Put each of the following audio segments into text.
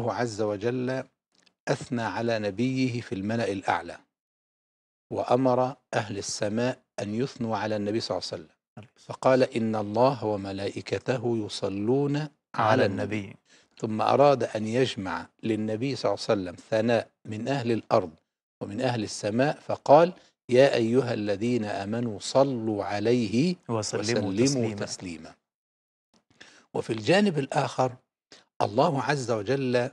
الله عز وجل أثنى على نبيه في الملأ الأعلى وأمر أهل السماء أن يثنوا على النبي صلى الله عليه وسلم فقال إن الله وملائكته يصلون على النبي ثم أراد أن يجمع للنبي صلى الله عليه وسلم ثناء من أهل الأرض ومن أهل السماء فقال يا أيها الذين آمنوا صلوا عليه وسلموا, وسلموا تسليما. تسليما وفي الجانب الآخر الله عز وجل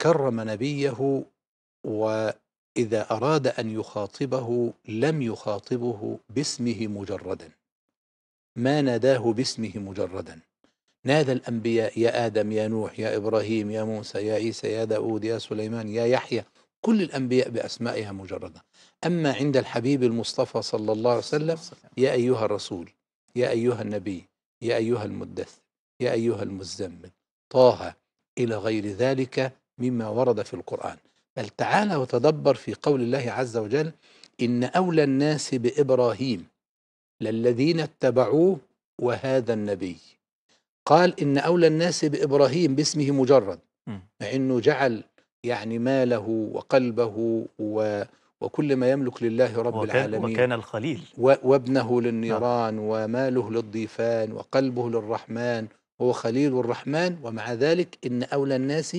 كرم نبيه واذا اراد ان يخاطبه لم يخاطبه باسمه مجردا ما ناداه باسمه مجردا نادى الانبياء يا ادم يا نوح يا ابراهيم يا موسى يا عيسى يا داود يا سليمان يا يحيى كل الانبياء باسمائها مجرده اما عند الحبيب المصطفى صلى الله عليه وسلم يا ايها الرسول يا ايها النبي يا ايها المدث يا ايها المزمل طه إلى غير ذلك مما ورد في القرآن بل تعالى وتدبر في قول الله عز وجل إن أولى الناس بإبراهيم للذين اتبعوه وهذا النبي قال إن أولى الناس بإبراهيم باسمه مجرد مع أنه جعل يعني ماله وقلبه و وكل ما يملك لله رب وكان العالمين وكان الخليل وابنه للنيران نعم. وماله للضيفان وقلبه للرحمن هو خليل الرحمن ومع ذلك إن أولى الناس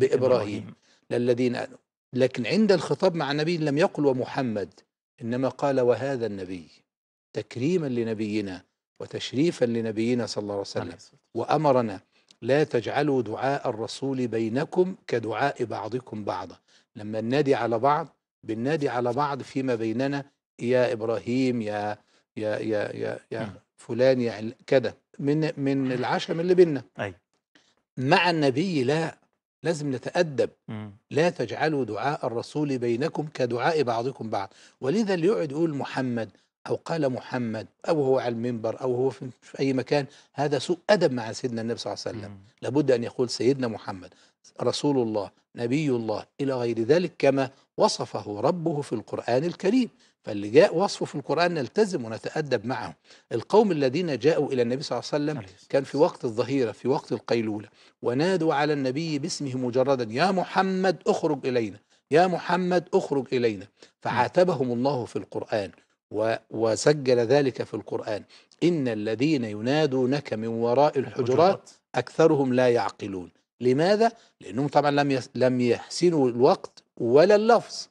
بإبراهيم للذين لكن عند الخطاب مع النبي لم يقل ومحمد إنما قال وهذا النبي تكريما لنبينا وتشريفا لنبينا صلى الله عليه وسلم وأمرنا لا تجعلوا دعاء الرسول بينكم كدعاء بعضكم بعضا لما ننادي على بعض بننادي على بعض فيما بيننا يا إبراهيم يا يا يا يا, يا فلان يا كذا من من العشم اللي بينا أي. مع النبي لا لازم نتأدب لا تجعلوا دعاء الرسول بينكم كدعاء بعضكم بعض ولذا اللي يقعد يقول محمد أو قال محمد أو هو على المنبر أو هو في أي مكان هذا سوء أدب مع سيدنا النبي صلى الله عليه وسلم لابد أن يقول سيدنا محمد رسول الله نبي الله إلى غير ذلك كما وصفه ربه في القرآن الكريم فاللي جاء وصفه في القرآن نلتزم ونتأدب معه القوم الذين جاءوا إلى النبي صلى الله عليه وسلم كان في وقت الظهيرة في وقت القيلولة ونادوا على النبي باسمه مجردا يا محمد أخرج إلينا يا محمد أخرج إلينا فعاتبهم الله في القرآن وسجل ذلك في القرآن إن الذين ينادونك من وراء الحجرات أكثرهم لا يعقلون لماذا؟ لأنهم طبعا لم لم يحسنوا الوقت ولا اللفظ